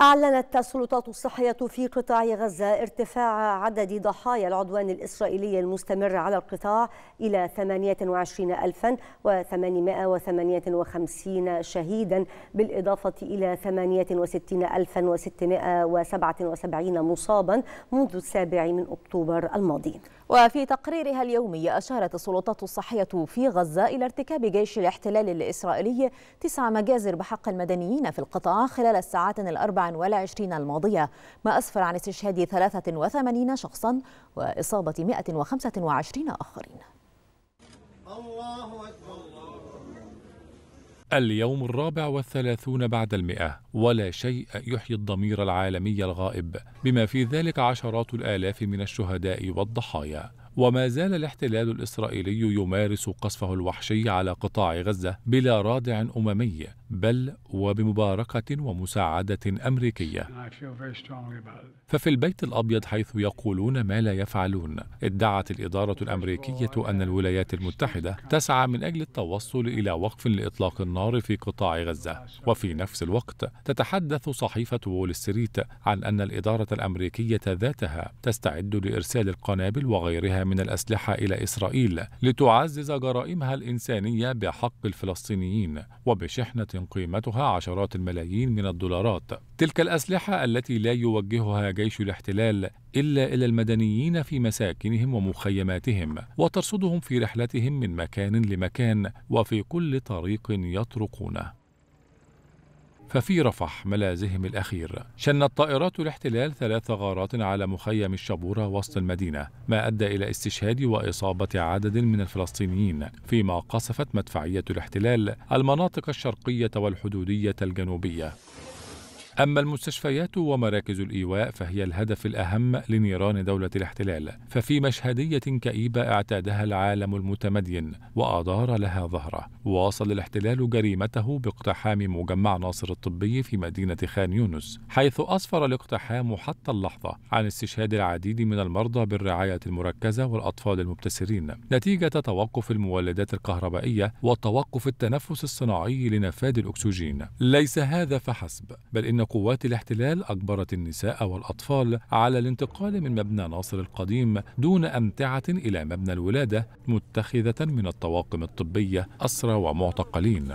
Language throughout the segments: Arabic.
أعلنت السلطات الصحية في قطاع غزة ارتفاع عدد ضحايا العدوان الإسرائيلي المستمر على القطاع إلى 28858 شهيدا بالإضافة إلى 68677 مصابا منذ السابع من أكتوبر الماضي وفي تقريرها اليومي أشارت السلطات الصحية في غزة إلى ارتكاب جيش الاحتلال الإسرائيلي تسع مجازر بحق المدنيين في القطاع خلال الساعات الأربع والعشرين الماضية ما أسفر عن استشهاد 83 شخصا وإصابة 125 آخرين الله أكبر اليوم الرابع والثلاثون بعد المئة ولا شيء يحيي الضمير العالمي الغائب بما في ذلك عشرات الآلاف من الشهداء والضحايا وما زال الاحتلال الإسرائيلي يمارس قصفه الوحشي على قطاع غزة بلا رادع أممي بل وبمباركة ومساعدة أمريكية ففي البيت الأبيض حيث يقولون ما لا يفعلون ادعت الإدارة الأمريكية أن الولايات المتحدة تسعى من أجل التوصل إلى وقف لإطلاق النار في قطاع غزة وفي نفس الوقت تتحدث صحيفة وول ستريت عن أن الإدارة الأمريكية ذاتها تستعد لإرسال القنابل وغيرها من الأسلحة إلى إسرائيل لتعزز جرائمها الإنسانية بحق الفلسطينيين وبشحنة قيمتها عشرات الملايين من الدولارات تلك الأسلحة التي لا يوجهها جيش الاحتلال إلا إلى المدنيين في مساكنهم ومخيماتهم وترصدهم في رحلتهم من مكان لمكان وفي كل طريق يطرقونه ففي رفح ملاذهم الأخير شنت طائرات الاحتلال ثلاث غارات على مخيم الشبورة وسط المدينة ما أدى إلى استشهاد وإصابة عدد من الفلسطينيين فيما قصفت مدفعية الاحتلال المناطق الشرقية والحدودية الجنوبية أما المستشفيات ومراكز الإيواء فهي الهدف الأهم لنيران دولة الاحتلال ففي مشهدية كئيبة اعتادها العالم المتمدين وأدار لها ظهره واصل الاحتلال جريمته باقتحام مجمع ناصر الطبي في مدينة خان يونس حيث أسفر الاقتحام حتى اللحظة عن استشهاد العديد من المرضى بالرعاية المركزة والأطفال المبتسرين نتيجة توقف المولدات الكهربائية وتوقف التنفس الصناعي لنفاذ الأكسجين ليس هذا فحسب بل إن أن قوات الاحتلال أجبرت النساء والأطفال على الانتقال من مبنى ناصر القديم دون أمتعة إلى مبنى الولادة متخذة من الطواقم الطبية أسرى ومعتقلين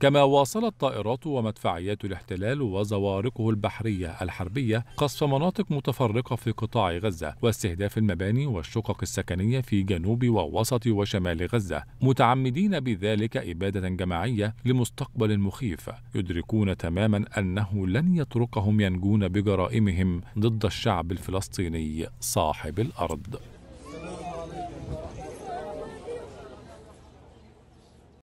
كما واصلت طائرات ومدفعيات الاحتلال وزوارقه البحرية الحربية قصف مناطق متفرقة في قطاع غزة واستهداف المباني والشقق السكنية في جنوب ووسط وشمال غزة متعمدين بذلك إبادة جماعية لمستقبل مخيف يدركون تماما أنه لن يتركهم ينجون بجرائمهم ضد الشعب الفلسطيني صاحب الأرض